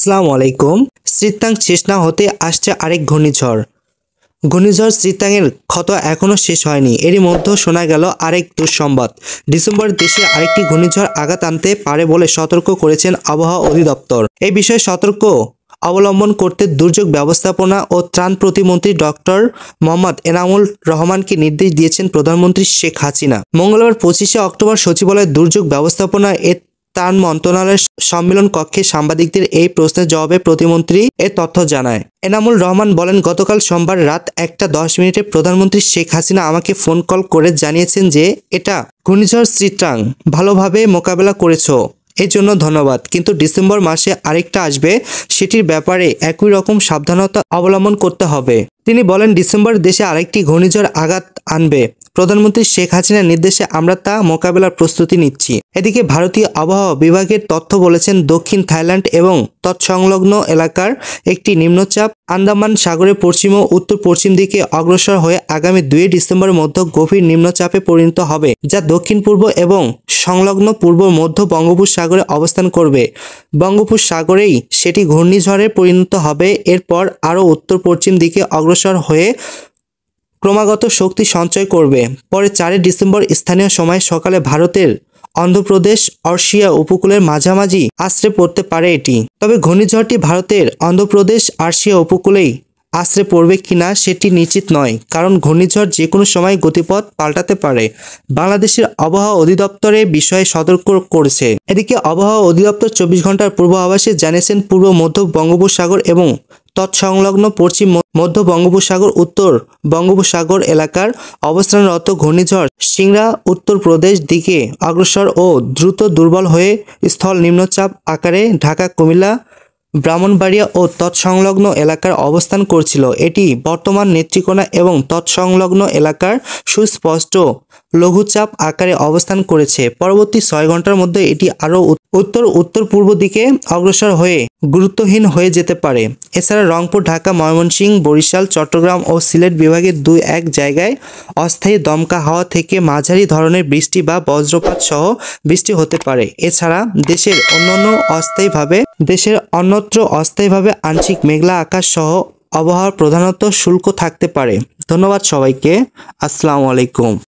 আসসালাম আলাইকুম শ্রীতাং শেষ না হতে আসছে আরেক ঘূর্ণিঝড় ঘূর্ণিঝড় শ্রীতাংয়ের ক্ষত এখনও শেষ হয়নি এরই মধ্যে শোনা গেল আরেক দুঃসংবাদ ডিসেম্বর দেশে আরেকটি ঘূর্ণিঝড় আঘাত আনতে পারে বলে সতর্ক করেছেন আবহাওয়া অধিদপ্তর এই বিষয়ে সতর্ক অবলম্বন করতে দুর্যোগ ব্যবস্থাপনা ও ত্রাণ প্রতিমন্ত্রী ডক্টর মোহাম্মদ এনামুল রহমানকে নির্দেশ দিয়েছেন প্রধানমন্ত্রী শেখ হাসিনা মঙ্গলবার পঁচিশে অক্টোবর সচিবালয়ের দুর্যোগ ব্যবস্থাপনা এর ত্রাণ মন্ত্রণালয়ের সম্মেলন কক্ষে সাংবাদিকদের এই প্রশ্নের জবাবে প্রতিমন্ত্রী এ তথ্য জানায় এনামুল রহমান বলেন গতকাল সোমবার রাত একটা দশ মিনিটে প্রধানমন্ত্রী শেখ হাসিনা আমাকে ফোন কল করে জানিয়েছেন যে এটা ঘূর্ণিঝড় শ্রীত্রাং ভালোভাবে মোকাবেলা করেছ এর জন্য ধন্যবাদ কিন্তু ডিসেম্বর মাসে আরেকটা আসবে সেটির ব্যাপারে একই রকম সাবধানতা অবলম্বন করতে হবে তিনি বলেন ডিসেম্বর দেশে আরেকটি ঘূর্ণিঝড় আঘাত আনবে প্রধানমন্ত্রী শেখ হাসিনার নির্দেশে আমরা তা মোকাবেলার প্রস্তুতি নিচ্ছি এদিকে ভারতীয় আবহাওয়া বিভাগের তথ্য বলেছেন দক্ষিণ থাইল্যান্ড এবং তৎসংলগ্ন এলাকার একটি নিম্নচাপ আন্দামান সাগরের পশ্চিম ও উত্তর পশ্চিম দিকে অগ্রসর হয়ে আগামী দুই ডিসেম্বরের মধ্যে গভীর নিম্নচাপে পরিণত হবে যা দক্ষিণ পূর্ব এবং সংলগ্ন পূর্ব মধ্য বঙ্গোপসাগরে অবস্থান করবে বঙ্গোপসাগরেই সেটি ঘূর্ণিঝড়ে পরিণত হবে এরপর আরও উত্তর পশ্চিম দিকে অগ্রসর হয়ে ক্রমাগত শক্তি সঞ্চয় করবে পরে চারে ডিসেম্বর স্থানীয় সময় সকালে ভারতের অন্ধ্রপ্রদেশ অর্শিয়া উপকূলের মাঝামাঝি আশ্রে পড়তে পারে এটি তবে ঘূর্ণিঝড়টি ভারতের অন্ধ্রপ্রদেশ আর্শিয়া উপকূলেই আশ্রে পড়বে কিনা সেটি নিশ্চিত নয় কারণ ঘূর্ণিঝড় যে কোনো সময় গতিপথ পাল্টাতে পারে বাংলাদেশের আবহাওয়া অধিদপ্তরে বিষয়ে সতর্ক করেছে এদিকে আবহাওয়া অধিদপ্তর চব্বিশ ঘন্টার পূর্বাভাসে জানিয়েছেন পূর্ব মধ্য বঙ্গোপসাগর এবং তৎসংলগ্ন পশ্চিম মধ্য বঙ্গোপসাগর উত্তর বঙ্গোপসাগর এলাকার অবস্থানরত ঘূর্ণিঝড় সিংড়া উত্তর প্রদেশ দিকে অগ্রসর ও দ্রুত দুর্বল হয়ে স্থল নিম্নচাপ আকারে ঢাকা কুমিল্লা ব্রাহ্মণবাড়িয়া ও তৎসংলগ্ন এলাকার অবস্থান করছিল এটি বর্তমান নেত্রিকোনা এবং তৎসংলগ্ন এলাকার সুস্পষ্ট লঘুচাপ আকারে অবস্থান করেছে পরবর্তী ছয় ঘন্টার মধ্যে এটি আরও উত্তর উত্তর পূর্ব দিকে অগ্রসর হয়ে গুরুত্বহীন হয়ে যেতে পারে এছাড়া রংপুর ঢাকা ময়মনসিংহ বরিশাল চট্টগ্রাম ও সিলেট বিভাগের দুই এক জায়গায় অস্থায়ী দমকা হাওয়া থেকে মাঝারি ধরনের বৃষ্টি বা বজ্রপাত সহ বৃষ্টি হতে পারে এছাড়া দেশের অন্যান্য অস্থায়ীভাবে দেশের অন্য সর্বত্র অস্থায়ীভাবে আংশিক মেঘলা আকাশ সহ আবহাওয়ার প্রধানত শুল্ক থাকতে পারে ধন্যবাদ সবাইকে আসসালামু আলাইকুম